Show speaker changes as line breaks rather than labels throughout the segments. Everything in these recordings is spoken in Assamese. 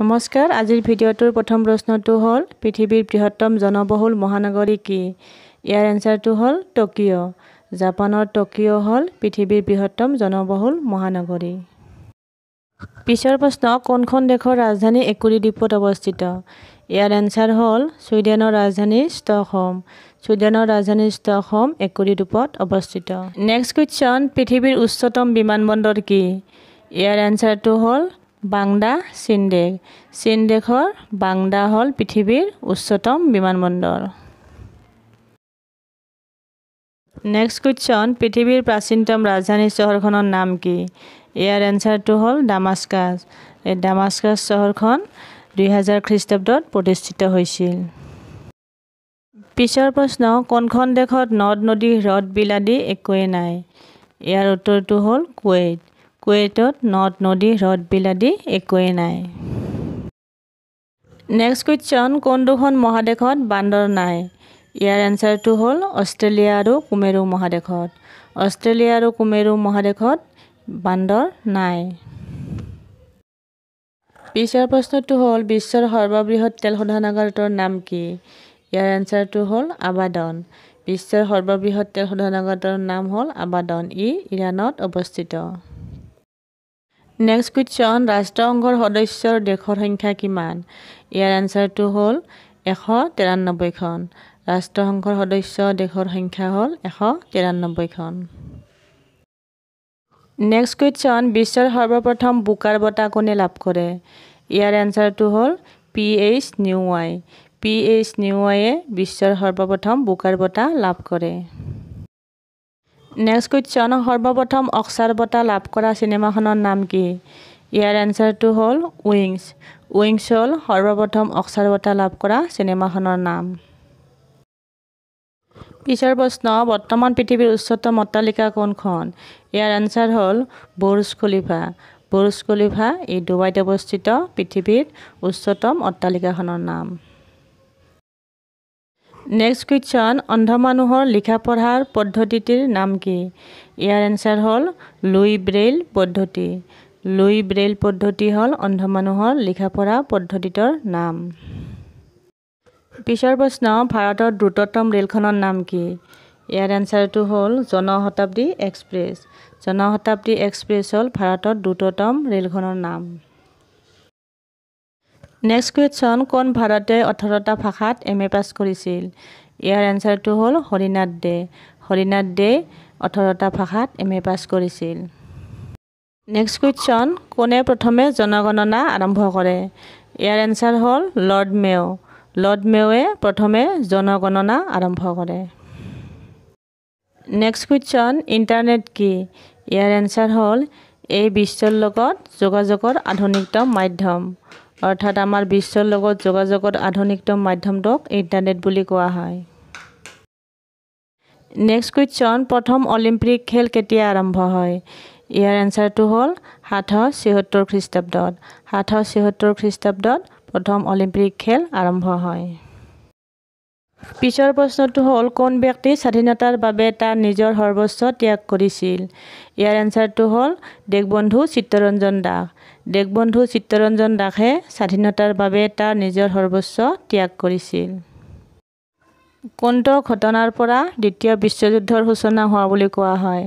নমস্কাৰ আজিৰ ভিডিঅ'টোৰ প্ৰথম প্ৰশ্নটো হ'ল পৃথিৱীৰ বৃহত্তম জনবহুল মহানগৰী কি ইয়াৰ এনচাৰটো হ'ল টকিঅ' জাপানৰ টকিঅ' হ'ল পৃথিৱীৰ বৃহত্তম জনবহুল মহানগৰী পিছৰ প্ৰশ্ন কোনখন দেশৰ ৰাজধানী একুৰি দ্বীপত অৱস্থিত ইয়াৰ এনচাৰ হ'ল ছুইডেনৰ ৰাজধানী ষ্টকহোম ছুইডেনৰ ৰাজধানী ষ্টকহোম একুৰি দ্বীপত অৱস্থিত নেক্সট কুৱেশ্যন পৃথিৱীৰ উচ্চতম বিমানবন্দৰ কি ইয়াৰ এনচাৰটো হ'ল বাংদা চিন্দেগ চিন্দেগৰ বাংদা হ'ল পৃথিৱীৰ উচ্চতম বিমানবন্দৰ নেক্সট কুৱেশ্যন পৃথিৱীৰ প্ৰাচীনতম ৰাজধানী চহৰখনৰ নাম কি ইয়াৰ এনচাৰটো হ'ল ডামাস্কাছ এই ডামাস্কাছ চহৰখন দুহেজাৰ খ্ৰীষ্টাব্দত প্ৰতিষ্ঠিত হৈছিল পিছৰ প্ৰশ্ন কোনখন দেশত নদ নদী হ্ৰদ বিল আদি একোৱেই নাই ইয়াৰ উত্তৰটো হ'ল কুৱেইট কুৱেটত নদ নদী হ্ৰদ বিল আদি একোৱেই নাই নেক্সট কুৱেশ্যন কোন দুখন মহাদেশত বান্দৰ নাই ইয়াৰ এনচাৰটো হ'ল অষ্ট্ৰেলিয়া আৰু কুমেৰু মহাদেশত অষ্ট্ৰেলিয়া আৰু কুমেৰু মহাদেশত বান্দৰ নাই পিছৰ প্ৰশ্নটো হ'ল বিশ্বৰ সৰ্ববৃহৎ তেল শোধনাগাৰটোৰ নাম কি ইয়াৰ এনচাৰটো হ'ল আবাদন বিশ্বৰ সৰ্ববৃহৎ তেল শোধনাগাৰটোৰ নাম হ'ল আবাদন ই ইৰাণত অৱস্থিত নেক্সট কুৱেশ্যন ৰাষ্ট্ৰসংঘৰ সদস্যৰ দেশৰ সংখ্যা কিমান ইয়াৰ আনচাৰটো হ'ল এশ তিৰান্নব্বৈখন ৰাষ্ট্ৰসংঘৰ সদস্য দেশৰ সংখ্যা হ'ল এশ তিৰান্নব্বৈখন নেক্সট কুৱেশ্যন বিশ্বৰ সৰ্বপ্ৰথম বোকাৰ বঁটা কোনে লাভ কৰে ইয়াৰ এনচাৰটো হ'ল পি এইচ নিউ ৱাই পি এইচ নিউ ৱাইয়ে বিশ্বৰ সৰ্বপ্ৰথম বোকাৰ বঁটা লাভ কৰে নেক্সট কুৱেশ্যন সৰ্বপ্ৰথম অক্সাৰ বঁটা লাভ কৰা চিনেমাখনৰ নাম কি ইয়াৰ এনচাৰটো হ'ল উইংছ উইংছ হ'ল সৰ্বপ্ৰথম অক্সাৰ বঁটা লাভ কৰা চিনেমাখনৰ নাম পিছৰ প্ৰশ্ন বৰ্তমান পৃথিৱীৰ উচ্চতম অট্টালিকা কোনখন ইয়াৰ এনচাৰ হ'ল বুৰ্জ খলিফা বুৰ্জ খলিফা এই ডুবাইত অৱস্থিত পৃথিৱীৰ উচ্চতম অট্টালিকাখনৰ নাম নেক্সট কুৱেশ্যন অন্ধ মানুহৰ লিখা পঢ়াৰ পদ্ধতিটিৰ নাম কি ইয়াৰ এনচাৰ হ'ল লুই ব্ৰেইল পদ্ধতি লুই ব্ৰেইল পদ্ধতি হ'ল অন্ধ মানুহৰ লিখা পঢ়া পদ্ধতিটোৰ নাম পিছৰ প্ৰশ্ন ভাৰতৰ দ্ৰুততম ৰেলখনৰ নাম কি ইয়াৰ এনচাৰটো হ'ল জনশতাব্দী এক্সপ্ৰেছ জনশতাব্দী এক্সপ্ৰেছ হ'ল ভাৰতৰ দ্ৰুততম ৰেলখনৰ নাম নেক্সট কুৱেশ্যন কোন ভাৰতে ওঠৰটা ভাষাত এম এ পাছ কৰিছিল ইয়াৰ এনচাৰটো হ'ল হৰিনাথ দে হৰিনাথ দে ওঠৰটা ভাষাত এম এ পাছ কৰিছিল নেক্সট কুৱেশ্যন কোনে প্ৰথমে জনগণনা আৰম্ভ কৰে ইয়াৰ এনচাৰ হ'ল লৰ্ড মেও লৰ্ড মেওৱে প্ৰথমে জনগণনা আৰম্ভ কৰে নেক্সট কুৱেশ্যন ইণ্টাৰনেট কি ইয়াৰ এনচাৰ হ'ল এই বিশ্বৰ লগত যোগাযোগৰ আধুনিকতম মাধ্যম অৰ্থাৎ আমাৰ বিশ্বৰ লগত যোগাযোগত আধুনিকতম মাধ্যমটোক ইণ্টাৰনেট বুলি কোৱা হয় নেক্সট কুৱেশ্যন প্ৰথম অলিম্পিক খেল কেতিয়া আৰম্ভ হয় ইয়াৰ এনচাৰটো হ'ল সাতশ ছিহত্তৰ খ্ৰীষ্টাব্দত সাতশ ছিহত্তৰ খ্ৰীষ্টাব্দত প্ৰথম অলিম্পিক খেল আৰম্ভ হয় পিছৰ প্ৰশ্নটো হ'ল কোন ব্যক্তি স্বাধীনতাৰ বাবে তাৰ নিজৰ সৰ্বস্ব ত্যাগ কৰিছিল ইয়াৰ এনচাৰটো হ'ল দেশবন্ধু চিত্তৰঞ্জন দাস দেশবন্ধু চিত্তৰঞ্জন দাসে স্বাধীনতাৰ বাবে তাৰ নিজৰ সৰ্বস্ব ত্যাগ কৰিছিল কোনট ঘটনাৰ পৰা দ্বিতীয় বিশ্বযুদ্ধৰ সূচনা হোৱা বুলি কোৱা হয়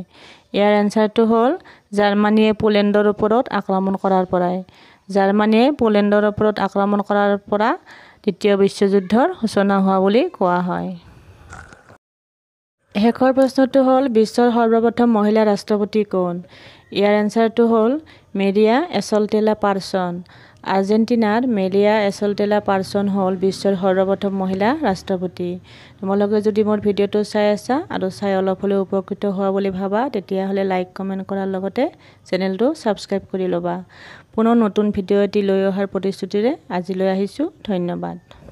ইয়াৰ এনচাৰটো হ'ল জাৰ্মানীয়ে পোলেণ্ডৰ ওপৰত আক্ৰমণ কৰাৰ পৰাই জাৰ্মানীয়ে পোলেণ্ডৰ ওপৰত আক্ৰমণ কৰাৰ পৰা দ্বিতীয় বিশ্বযুদ্ধৰ সূচনা হোৱা বুলি কোৱা হয় শেষৰ প্ৰশ্নটো হ'ল বিশ্বৰ সৰ্বপ্ৰথম মহিলা ৰাষ্ট্ৰপতি কোন ইয়াৰ এনচাৰটো হ'ল মেৰিয়া এচলটেলা পাৰ্চন আৰ্জেণ্টিনাৰ মেৰিয়া এচলটেলা পাৰ্চন হ'ল বিশ্বৰ সৰ্বপ্ৰথম মহিলা ৰাষ্ট্ৰপতি তোমালোকে যদি মোৰ ভিডিঅ'টো চাই আছা আৰু চাই অলপ হ'লেও উপকৃত হোৱা বুলি ভাবা তেতিয়াহ'লে লাইক কমেণ্ট কৰাৰ লগতে চেনেলটো ছাবস্ক্ৰাইব কৰি ল'বা পুনৰ নতুন ভিডিঅ' এটি লৈ অহাৰ প্ৰতিশ্ৰুতিৰে আজিলৈ আহিছোঁ ধন্যবাদ